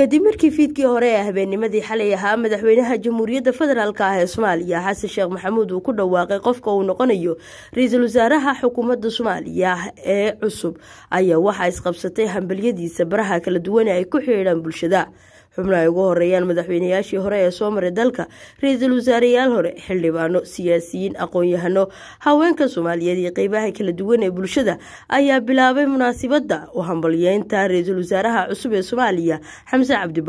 kadib markii fiidkii hore ee habeennimadii xalay ahaa madaxweynaha jamhuuriyadda federaalk ah ee soomaaliya xasan sheekh maxamuud uu ku dhawaaqay qofka uu noqonayo ra-iisul wasaaraha xukuumadda soomaaliya ee cusub ayaa waxaa isqabsatay hambalyadiisa baraha kala duwan ee ay ku xidhiidhaan bulshada xubno ay ugu horeeyaan madaxweynayaashii hore ee soo maray dalka ra-iisul wasaareyaal hore xildhibaano siyaasiyiin aqoon-yahano haweenka soomaaliyeed iyo qeybaha kala duwan ee bulshada ayaa bilaabay munaasibadda u hambalyeynta ra-iisul wasaaraha cusub ee soomaaliya xamse cabdi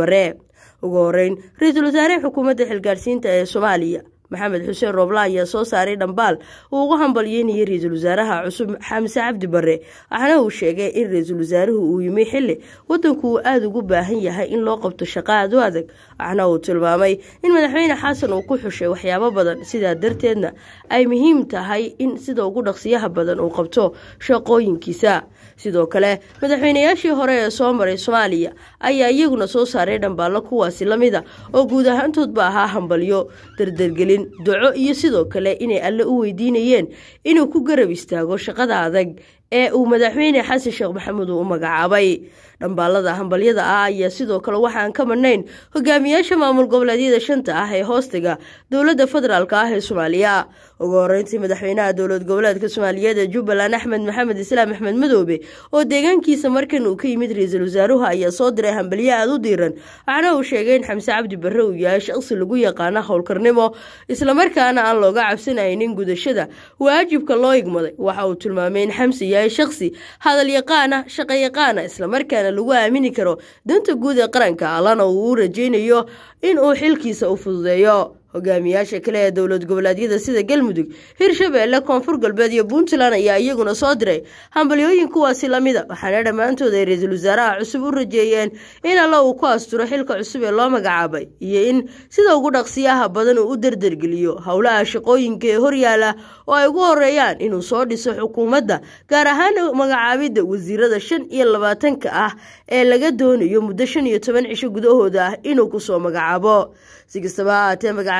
ugu horeyn ra-iisul wasaaraha xukuumadda xilgaarsiinta ee soomaaliya maxamed xuseen roobla ayaa soo saaray dhambaal uu ugu hambalyeynayay ra-iisul wasaaraha cusub xaamse cabdi barre waxaana uu sheegay in ra-iisul wasaaruhu uu yimi xilli waddanku uu aada ugu baahan yahay in loo qabto shaqo aad u adag waxaana uu tilmaamay in madaxweyne xasan uu ku xushay waxyaabo badan sidaa darteedna ay muhiim tahay in sida ugu dhaqsiyaha badan uu qabto shaqooyinkiisa sidoo kale madaxweyneyaashii hore ee soo maray soomaaliya ayaa iyaguna soo saaray dhambaallo kuwaasi la mid a ah oo guud ahaantoodba ahaa hambalyo dardargelin duco iyo sidoo kale inay alle u weydiinayeen inuu ku garab istaago shaqada adag ee uu madaxweyne xasan sheekh maxamuud u magacaabay dhambaalada hambalyada ah ayaa sidoo kale waxaan ka madnayn hogaamiyaasha maamul goboleedyada shanta ah ee hoostiga dowladda federaalk ah ee soomaaliya ugu horreyntii madaxweynaha dowlad goboleedka soomaaliyeed ee jubbaland axmed maxamed islaam axmed madoobe oo deegaankiisa markan uu ka yimid ra-iisul wasaaruhu ayaa soo diray hambalyo aada u diiran waxaana uu sheegay in xamse cabdi barre uu yahay shaqsi lagu yaqaana howlkarnimo islamarkaana aan looga cabsanaynin gudashada waajibka loo igmaday waxa uu tilmaamay in xamse yahay yahay shakhsi hadalyaqaana shaqayaqaana islamarkaana lagu aamini karo danta guud ee qaranka allana uu u rajaynayo inuu xilkiisa u fududeeyo hogaamiyaasha kale ee dowlad goboleedyada sida galmudug hirshabeelle koonfur galbeed iyo puntland ayaa iyaguna soo diray hambalyooyin kuwaasi lamida waxaana dhammaantood ay ra-iisul wasaaraha cusub u rajeeyeen in alle uu ku asturo xilka cusub ee loo magacaabay iyo in sida ugu dhaqsiyaha badan uu u dardargeliyo howlaha shaqooyinka ee yaala oo ay ugu horreeyaan inuu soo dhiso xukuumadda gaar ahaan magacaabidda wasiirada shan iyo labaatanka ah ee laga doonayo muddo shan iyo toban cisho gudahooda ah inuu kusoo magacaabo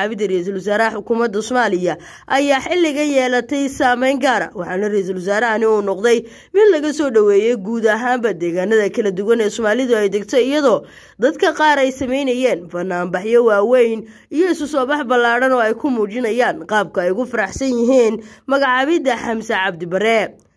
magacaabida ra-iisul wasaaraha xukuumadda soomaaliya ayaa xilliga yeelatay saameyn gaara ah, waxaana ra-iisul wasaarahani uu noqday mid laga soo dhoweeyey guud ahaanba deegaanada kala duwan ee soomaalidu ay degto iyadoo dadka qaar ay sameynayeen banaanbaxyo waaweyn iyo isu soo bax ballaadhan oo ay ku muujinayaan qaabka ay ugu faraxsan yihiin magacaabidda xamse cabdi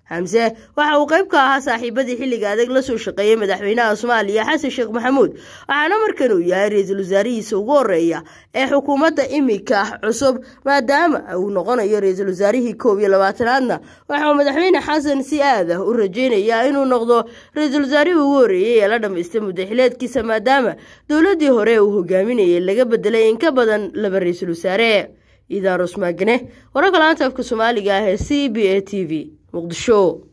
hamse waxa uu qeyb ka ahaa saaxiibadii xilliga adag la soo shaqeeyey madaxweynaha soomaaliya xasan sheekh maxamuud waxaana markan uu yahay ra-iisul wasaarihiisa ugu horeeya ee xukuumadda imika ah cusub maadaama uu noqonayo ra-iisul wasaarihii koob iyo labaatanaadna waxauu madaxweyne xasan si aad ah u rajeynayaa inuu noqdo ra-iisul wasaarihii ugu horeeyey ee la dhammaystay muddaxileedkiisa maadaama dowladdii hore uu hogaaminayay laga bedelay in ka badan laba ra-iisul wasaare idaarus maagane wararka laanta afka soomaaliga ah ee c b a t v muqdisho